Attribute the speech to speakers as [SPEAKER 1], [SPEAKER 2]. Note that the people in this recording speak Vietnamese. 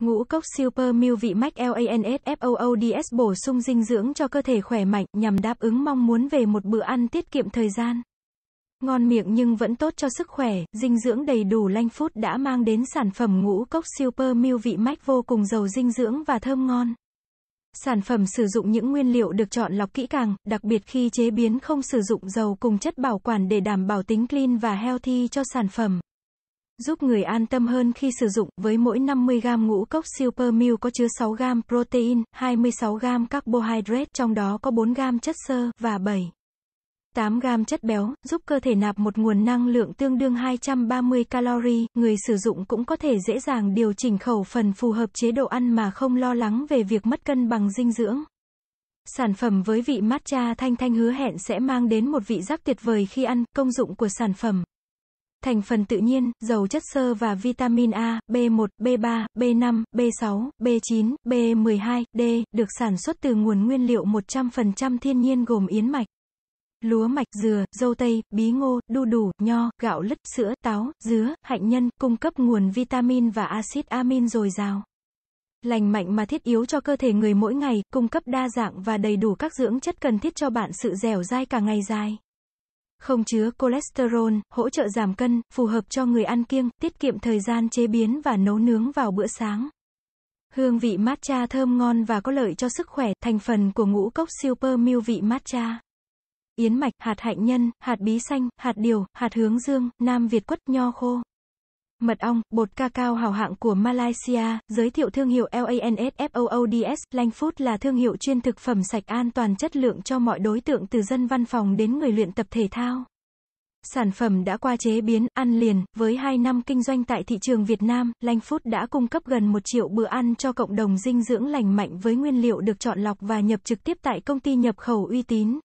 [SPEAKER 1] Ngũ cốc Super Meal vị Mac LANSFOODS bổ sung dinh dưỡng cho cơ thể khỏe mạnh nhằm đáp ứng mong muốn về một bữa ăn tiết kiệm thời gian. Ngon miệng nhưng vẫn tốt cho sức khỏe, dinh dưỡng đầy đủ lanh phút đã mang đến sản phẩm ngũ cốc Super Meal vị Mac vô cùng giàu dinh dưỡng và thơm ngon. Sản phẩm sử dụng những nguyên liệu được chọn lọc kỹ càng, đặc biệt khi chế biến không sử dụng dầu cùng chất bảo quản để đảm bảo tính clean và healthy cho sản phẩm giúp người an tâm hơn khi sử dụng. Với mỗi 50g ngũ cốc Super Milk có chứa 6g protein, 26g carbohydrate, trong đó có 4g chất xơ, và 7. 8 gram chất béo, giúp cơ thể nạp một nguồn năng lượng tương đương 230 calorie, người sử dụng cũng có thể dễ dàng điều chỉnh khẩu phần phù hợp chế độ ăn mà không lo lắng về việc mất cân bằng dinh dưỡng. Sản phẩm với vị matcha thanh thanh hứa hẹn sẽ mang đến một vị giác tuyệt vời khi ăn, công dụng của sản phẩm Thành phần tự nhiên, dầu chất xơ và vitamin A, B1, B3, B5, B6, B9, B12, D, được sản xuất từ nguồn nguyên liệu 100% thiên nhiên gồm yến mạch, lúa mạch, dừa, dâu tây, bí ngô, đu đủ, nho, gạo lứt, sữa, táo, dứa, hạnh nhân, cung cấp nguồn vitamin và axit amin dồi dào. Lành mạnh mà thiết yếu cho cơ thể người mỗi ngày, cung cấp đa dạng và đầy đủ các dưỡng chất cần thiết cho bạn sự dẻo dai cả ngày dài không chứa cholesterol, hỗ trợ giảm cân, phù hợp cho người ăn kiêng, tiết kiệm thời gian chế biến và nấu nướng vào bữa sáng. Hương vị matcha thơm ngon và có lợi cho sức khỏe, thành phần của ngũ cốc super meal vị matcha. Yến mạch, hạt hạnh nhân, hạt bí xanh, hạt điều, hạt hướng dương, nam việt quất, nho khô. Mật ong, bột ca cao hào hạng của Malaysia, giới thiệu thương hiệu LANSFOODS, Lanh là thương hiệu chuyên thực phẩm sạch an toàn chất lượng cho mọi đối tượng từ dân văn phòng đến người luyện tập thể thao. Sản phẩm đã qua chế biến, ăn liền, với 2 năm kinh doanh tại thị trường Việt Nam, Lanh đã cung cấp gần 1 triệu bữa ăn cho cộng đồng dinh dưỡng lành mạnh với nguyên liệu được chọn lọc và nhập trực tiếp tại công ty nhập khẩu uy tín.